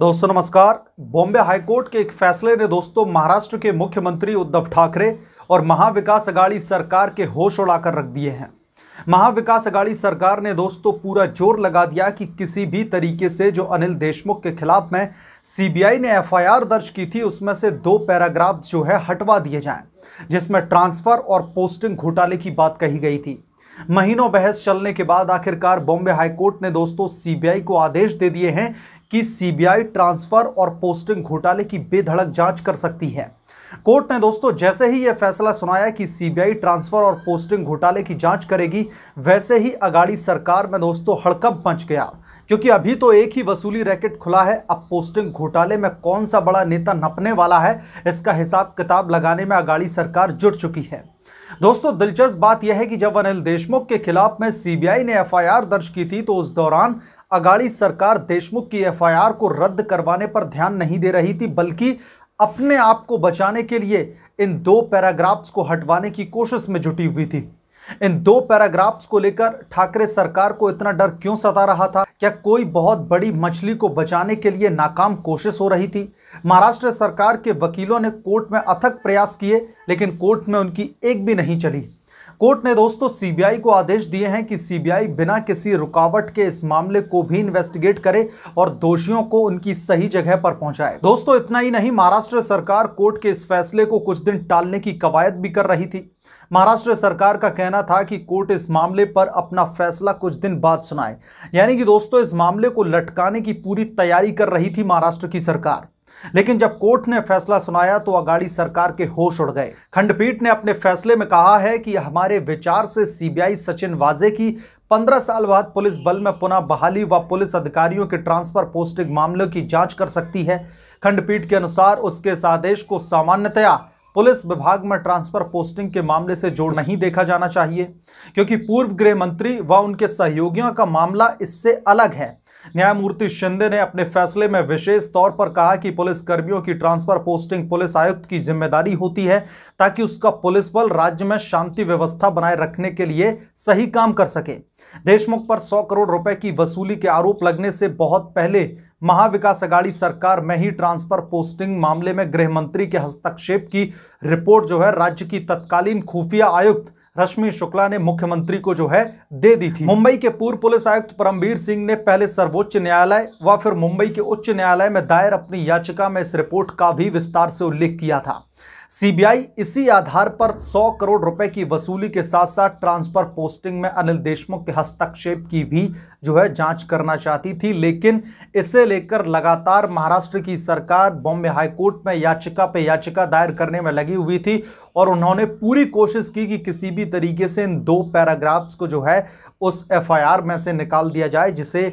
दोस्तों नमस्कार बॉम्बे हाईकोर्ट के एक फैसले ने दोस्तों महाराष्ट्र के मुख्यमंत्री उद्धव ठाकरे और महाविकास अगाड़ी सरकार के होश उड़ाकर रख दिए हैं महाविकास अगाड़ी सरकार ने दोस्तों पूरा जोर लगा दिया कि किसी भी तरीके से जो अनिल देशमुख के खिलाफ में सीबीआई ने एफआईआर दर्ज की थी उसमें से दो पैराग्राफ जो है हटवा दिए जाएं जिसमें ट्रांसफ़र और पोस्टिंग घोटाले की बात कही गई थी महीनों बहस चलने के बाद आखिरकार बॉम्बे हाईकोर्ट ने दोस्तों सीबीआई को आदेश दे दिए हैं कि सीबीआई ट्रांसफर और पोस्टिंग घोटाले की बेधड़क जांच कर सकती है कोर्ट ने दोस्तों जैसे ही यह फैसला सुनाया कि सीबीआई ट्रांसफर और पोस्टिंग घोटाले की जांच करेगी वैसे ही अगाड़ी सरकार में दोस्तों हड़कंप मच गया क्योंकि अभी तो एक ही वसूली रैकेट खुला है अब पोस्टिंग घोटाले में कौन सा बड़ा नेता नपने वाला है इसका हिसाब किताब लगाने में अगाड़ी सरकार जुट चुकी है दोस्तों दिलचस्प बात यह है कि जब अनिल देशमुख के खिलाफ में सीबीआई ने एफआईआर दर्ज की थी तो उस दौरान अगाड़ी सरकार देशमुख की एफआईआर को रद्द करवाने पर ध्यान नहीं दे रही थी बल्कि अपने आप को बचाने के लिए इन दो पैराग्राफ्स को हटवाने की कोशिश में जुटी हुई थी इन दो पैराग्राफ्स को लेकर ठाकरे सरकार को इतना डर क्यों सता रहा था क्या कोई बहुत बड़ी मछली को बचाने के लिए नाकाम कोशिश हो रही थी महाराष्ट्र सरकार के वकीलों ने कोर्ट में अथक प्रयास किए लेकिन कोर्ट में उनकी एक भी नहीं चली कोर्ट ने दोस्तों सीबीआई को आदेश दिए हैं कि सीबीआई बिना किसी रुकावट के इस मामले को भी इन्वेस्टिगेट करे और दोषियों को उनकी सही जगह पर पहुंचाए दोस्तों इतना ही नहीं महाराष्ट्र सरकार कोर्ट के इस फैसले को कुछ दिन टालने की कवायद भी कर रही थी महाराष्ट्र सरकार का कहना था कि कोर्ट इस मामले पर अपना फैसला कुछ दिन बाद सुनाए यानी कि दोस्तों इस मामले को लटकाने की पूरी तैयारी कर रही थी महाराष्ट्र की सरकार लेकिन जब कोर्ट ने फैसला सुनाया तो अगाड़ी सरकार के होश उड़ गए खंडपीठ ने अपने फैसले में कहा है कि हमारे विचार से सीबीआई सचिन वाजे की पंद्रह साल बाद पुलिस बल में पुनः बहाली व पुलिस अधिकारियों के ट्रांसफर पोस्टिंग मामलों की जांच कर सकती है खंडपीठ के अनुसार उसके इस आदेश को सामान्यतया पुलिस विभाग में ट्रांसफर पोस्टिंग के मामले से जोड़ नहीं देखा जाना चाहिए क्योंकि पूर्व गृह मंत्री व उनके सहयोगियों का मामला इससे अलग है न्यायमूर्ति शिंदे ने अपने फैसले में विशेष तौर पर कहा कि पुलिसकर्मियों की ट्रांसफर पोस्टिंग पुलिस आयुक्त की जिम्मेदारी होती है ताकि उसका पुलिस बल राज्य में शांति व्यवस्था बनाए रखने के लिए सही काम कर सके देशमुख पर सौ करोड़ रुपए की वसूली के आरोप लगने से बहुत पहले महाविकास अघाड़ी सरकार में ही ट्रांसफर पोस्टिंग मामले में गृह मंत्री के हस्तक्षेप की रिपोर्ट जो है राज्य की तत्कालीन खुफिया आयुक्त रश्मि शुक्ला ने मुख्यमंत्री को जो है दे दी थी मुंबई के पूर्व पुलिस आयुक्त परमवीर सिंह ने पहले सर्वोच्च न्यायालय व फिर मुंबई के उच्च न्यायालय में दायर अपनी याचिका में इस रिपोर्ट का भी विस्तार से उल्लेख किया था सीबीआई इसी आधार पर 100 करोड़ रुपए की वसूली के साथ साथ ट्रांसफर पोस्टिंग में अनिल देशमुख के हस्तक्षेप की भी जो है जांच करना चाहती थी लेकिन इसे लेकर लगातार महाराष्ट्र की सरकार बॉम्बे हाईकोर्ट में याचिका पे याचिका दायर करने में लगी हुई थी और उन्होंने पूरी कोशिश की कि किसी भी तरीके से इन दो पैराग्राफ्स को जो है उस एफ में से निकाल दिया जाए जिसे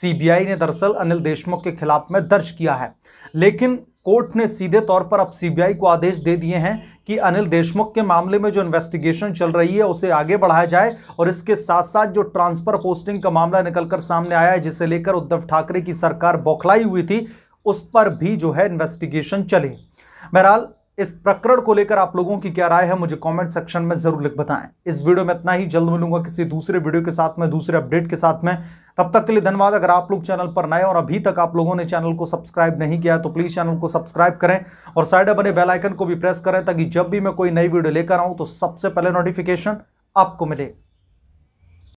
सी ने दरअसल अनिल देशमुख के खिलाफ में दर्ज किया है लेकिन कोर्ट ने सीधे तौर पर अब सीबीआई को आदेश दे दिए हैं कि अनिल देशमुख के मामले में जो इन्वेस्टिगेशन चल रही है उसे आगे बढ़ाया जाए और इसके साथ साथ जो ट्रांसफर पोस्टिंग का मामला निकलकर सामने आया है जिसे लेकर उद्धव ठाकरे की सरकार बौखलाई हुई थी उस पर भी जो है इन्वेस्टिगेशन चले बहरहाल इस प्रकरण को लेकर आप लोगों की क्या राय है मुझे कमेंट सेक्शन में जरूर लिख बताएं इस वीडियो में इतना ही जल्द मिलूंगा किसी दूसरे वीडियो के साथ में दूसरे अपडेट के साथ में तब तक के लिए धन्यवाद अगर आप लोग चैनल पर नए और अभी तक आप लोगों ने चैनल को सब्सक्राइब नहीं किया तो प्लीज चैनल को सब्सक्राइब करें और साइड बने बेलाइकन को भी प्रेस करें ताकि जब भी मैं कोई नई वीडियो लेकर आऊं तो सबसे पहले नोटिफिकेशन आपको मिले